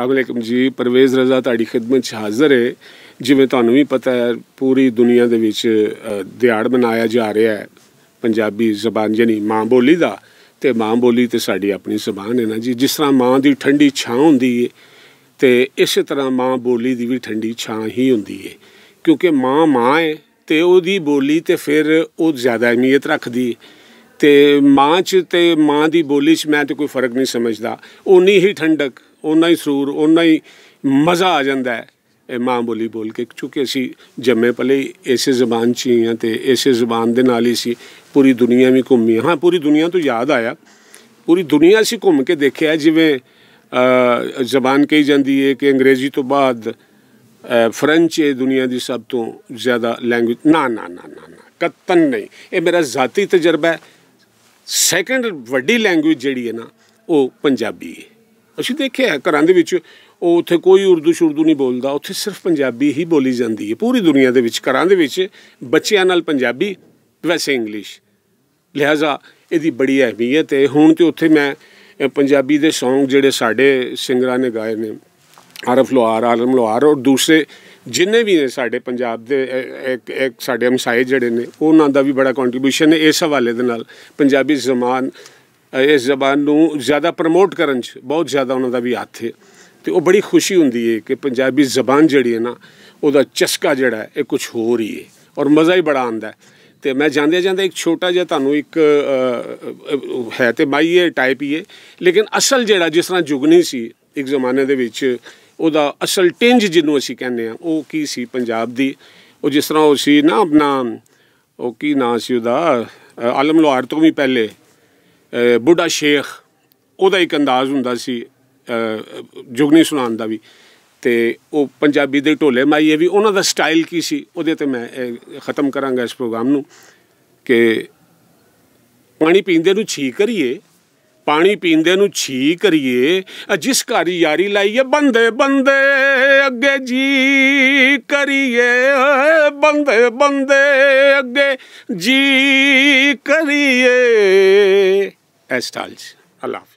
ਅਲੈਕਮ ਜੀ ਪਰਵੇਜ਼ ਰਜ਼ਾ ਤੁਹਾਡੀ ਖਿਦਮਤ 'ਚ ਹਾਜ਼ਰ ਹੈ ਜਿਵੇਂ ਤੁਹਾਨੂੰ ਵੀ ਪਤਾ ਹੈ ਪੂਰੀ ਦੁਨੀਆ ਦੇ ਵਿੱਚ ਦਿਹਾੜ ਮਨਾਇਆ ਜਾ ਰਿਹਾ ਹੈ ਪੰਜਾਬੀ ਜ਼ਬਾਨ ਜਾਨੀ ਮਾਂ ਬੋਲੀ ਦਾ ਤੇ ਮਾਂ ਬੋਲੀ ਤੇ ਸਾਡੀ ਆਪਣੀ ਜ਼ਬਾਨ ਹੈ ਨਾ ਜੀ ਜਿਸ ਤਰ੍ਹਾਂ ਮਾਂ ਦੀ ਠੰਡੀ ਛਾਂ ਹੁੰਦੀ ਹੈ ਤੇ ਇਸੇ ਤਰ੍ਹਾਂ ਮਾਂ ਬੋਲੀ ਦੀ ਵੀ ਠੰਡੀ ਛਾਂ ਹੀ ਹੁੰਦੀ ਹੈ ਕਿਉਂਕਿ ਮਾਂ ਮਾਂ ਹੈ ਤੇ ਉਹਦੀ ਬੋਲੀ ਤੇ ਫਿਰ ਉਹ ਜ਼ਿਆਦਾ ਅਹਿਮੀਅਤ ਰੱਖਦੀ ਹੈ ਤੇ ਮਾਂ 'ਚ ਤੇ ਮਾਂ ਦੀ ਬੋਲੀ 'ਚ ਮੈਂ ਤੇ ਕੋਈ ਫਰਕ ਨਹੀਂ ਸਮਝਦਾ ਉਨੀ ਹੀ ਠੰਡਕ ਉਨਾ ਹੀ ਸਰੂਰ ਉਨਾ ਹੀ ਮਜ਼ਾ ਆ ਜਾਂਦਾ ਹੈ ਇਹ ਮਾਂ ਬੋਲੀ ਬੋਲ ਕੇ ਕਿਉਂਕਿ ਅਸੀਂ ਜੰਮੇ ਪਲੇ ਇਸੇ ਜ਼ਬਾਨ 'ਚ ਹੀ ਆ ਤੇ ਇਸੇ ਜ਼ਬਾਨ ਦੇ ਨਾਲ ਹੀ ਸੀ ਪੂਰੀ ਦੁਨੀਆ ਵੀ ਘੁੰਮੀ ਹਾਂ ਪੂਰੀ ਦੁਨੀਆ ਤੋਂ ਯਾਦ ਆਇਆ ਪੂਰੀ ਦੁਨੀਆ ਅਸੀਂ ਘੁੰਮ ਕੇ ਦੇਖਿਆ ਜਿਵੇਂ ਜ਼ਬਾਨ ਕਹੀ ਜਾਂਦੀ ਹੈ ਕਿ ਅੰਗਰੇਜ਼ੀ ਤੋਂ ਬਾਅਦ ਫ੍ਰੈਂਚ ਇਹ ਦੁਨੀਆ ਦੀ ਸਭ ਤੋਂ ਜ਼ਿਆਦਾ ਲੈਂਗੁਏਜ ਨਾ ਨਾ ਨਾ ਨਾ ਕਤਨ ਨਹੀਂ ਇਹ ਮੇਰਾ ਜ਼ਾਤੀ ਤਜਰਬਾ ਹੈ ਸੈਕੰਡ ਵੱਡੀ ਲੈਂਗੁਏਜ ਜਿਹੜੀ ਹੈ ਨਾ ਉਹ ਪੰਜਾਬੀ ਹੈ ਅਸੀਂ ਦੇਖਿਆ ਘਰਾਂ ਦੇ ਵਿੱਚ ਉਹ ਉੱਥੇ ਕੋਈ ਉਰਦੂ ਸ਼ੁਰਦੂ ਨਹੀਂ ਬੋਲਦਾ ਉੱਥੇ ਸਿਰਫ ਪੰਜਾਬੀ ਹੀ ਬੋਲੀ ਜਾਂਦੀ ਹੈ ਪੂਰੀ ਦੁਨੀਆ ਦੇ ਵਿੱਚ ਘਰਾਂ ਦੇ ਵਿੱਚ ਬੱਚਿਆਂ ਨਾਲ ਪੰਜਾਬੀ ਵੈਸੇ ਇੰਗਲਿਸ਼ ਲਿਹਾਜ਼ਾ ਇਹਦੀ ਬੜੀ ਅਹਿਮੀਅਤ ਹੈ ਹੁਣ ਤੇ ਉੱਥੇ ਮੈਂ ਪੰਜਾਬੀ ਦੇ ਸੌਂਗ ਜਿਹੜੇ ਸਾਡੇ ਸਿੰਗਰਾਂ ਨੇ ਗਾਏ ਨੇ ਆਰਫ ਲੋਹਾਰ ਆਲਮ ਲੋਹਾਰ ਔਰ ਦੂਸਰੇ ਜਿੰਨੇ ਵੀ ਸਾਡੇ ਪੰਜਾਬ ਦੇ ਇੱਕ ਇੱਕ ਸਾਡੇ ਹਮਸਾਏ ਜਿਹੜੇ ਨੇ ਉਹਨਾਂ ਦਾ ਵੀ ਬੜਾ ਕੰਟਰੀਬਿਊਸ਼ਨ ਹੈ ਇਸ ਹਵਾਲੇ ਦੇ ਨਾਲ ਪੰਜਾਬੀ ਜ਼ਬਾਨ ਇਸ ਜ਼ਬਾਨ ਨੂੰ ਜ਼ਿਆਦਾ ਪ੍ਰਮੋਟ ਕਰਨ 'ਚ ਬਹੁਤ ਜ਼ਿਆਦਾ ਉਹਨਾਂ ਦਾ ਵੀ ਹੱਥ ਹੈ ਤੇ ਉਹ ਬੜੀ ਖੁਸ਼ੀ ਹੁੰਦੀ ਹੈ ਕਿ ਪੰਜਾਬੀ ਜ਼ਬਾਨ ਜਿਹੜੀ ਹੈ ਨਾ ਉਹਦਾ ਚਸਕਾ ਜਿਹੜਾ ਹੈ ਇਹ ਕੁਝ ਹੋਰ ਹੀ ਹੈ ਔਰ ਮਜ਼ਾ ਹੀ ਬੜਾ ਆਂਦਾ ਹੈ ਤੇ ਮੈਂ ਜਾਂਦੇ ਜਾਂਦੇ ਇੱਕ ਛੋਟਾ ਜਿਹਾ ਤੁਹਾਨੂੰ ਇੱਕ ਹੈ ਤੇ ਮਾਈਏ ਟਾਈਪ ਹੀ ਹੈ ਲੇਕਿਨ ਅਸਲ ਜਿਹੜਾ ਜਿਸ ਤਰ੍ਹਾਂ ਜੁਗਨੀ ਸੀ ਇੱਕ ਜ਼ਮਾਨੇ ਦੇ ਵਿੱਚ ਉਹਦਾ ਅਸਲ ਟਿੰਜ ਜਿਹਨੂੰ ਅਸੀਂ ਕਹਿੰਦੇ ਆ ਉਹ ਕੀ ਸੀ ਪੰਜਾਬ ਦੀ ਉਹ ਜਿਸ ਤਰ੍ਹਾਂ ਉਹ ਸੀ ਨਾ ਆਪਣਾ ਉਹ ਕੀ ਨਾਂ ਸੀ ਉਹਦਾ ਆਲਮ ਲੋਹਾਰ ਤੋਂ ਵੀ ਪਹਿਲੇ ਬੁੱਢਾ ਸ਼ੇਖ ਉਹਦਾ ਇੱਕ ਅੰਦਾਜ਼ ਹੁੰਦਾ ਸੀ ਜੁਗਨੀ ਸੁਣਾਉਣ ਦਾ ਵੀ ਤੇ ਉਹ ਪੰਜਾਬੀ ਦੇ ਢੋਲੇ ਮਾਈਏ ਵੀ ਉਹਨਾਂ ਦਾ ਸਟਾਈਲ ਕੀ ਸੀ ਉਹਦੇ ਤੇ ਮੈਂ ਖਤਮ ਕਰਾਂਗਾ ਇਸ ਪ੍ਰੋਗਰਾਮ ਨੂੰ ਕਿ ਪਾਣੀ ਪੀਂਦੇ ਨੂੰ ਛੀ ਕਰੀਏ ਪਾਣੀ ਪੀਂਦੇ ਨੂੰ ਛੀ ਕਰੀਏ ਜਿਸ ਘਰ ਯਾਰੀ ਲਾਈਏ ਬੰਦੇ ਬੰਦੇ ਅੱਗੇ ਜੀ ਕਰੀਏ ਬੰਦੇ ਬੰਦੇ ਅੱਗੇ ਜੀ ਕਰੀਏ ਐਸਟਾਲਜ ਅੱਲਾਹ